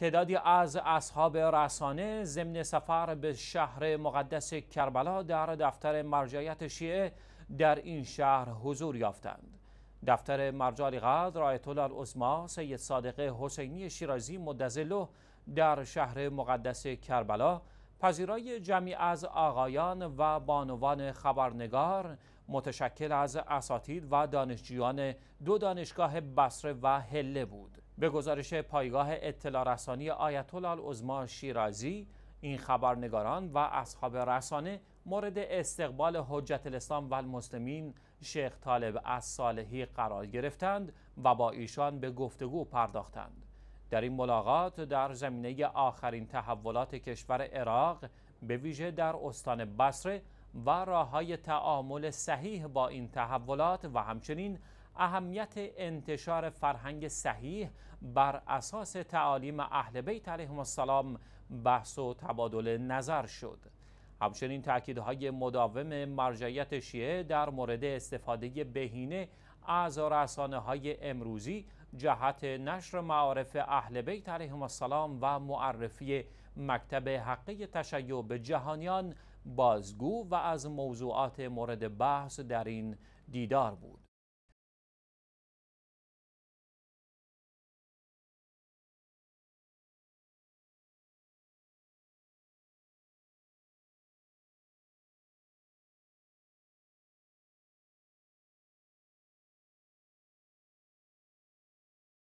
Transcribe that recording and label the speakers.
Speaker 1: تعدادی از اصحاب رسانه ضمن سفر به شهر مقدس کربلا در دفتر مرجعیت شیعه در این شهر حضور یافتند دفتر مرجع قدر آیت الله سید صادق حسینی شیرازی مدظله در شهر مقدس کربلا پذیرای جمعی از آقایان و بانوان خبرنگار متشکل از اساتید و دانشجویان دو دانشگاه بصره و هله بود به گزارش پایگاه اطلاع رسانی آیت الله شیرازی این خبرنگاران و اصحاب رسانه مورد استقبال حجت الاسلام و المسلمین شیخ طالب از صالحی قرار گرفتند و با ایشان به گفتگو پرداختند در این ملاقات در زمینه آخرین تحولات کشور عراق به ویژه در استان بصره و راه های تعامل صحیح با این تحولات و همچنین اهمیت انتشار فرهنگ صحیح بر اساس تعالیم اهل بیت علیهم السلام بحث و تبادل نظر شد همچنین تاکیدهای مداوم مرجعیت شیعه در مورد استفاده بهینه از رسانه های امروزی جهت نشر معارف اهل بیت علیهم السلام و معرفی مکتب حقه تشیع به جهانیان بازگو و از موضوعات مورد بحث در این دیدار بود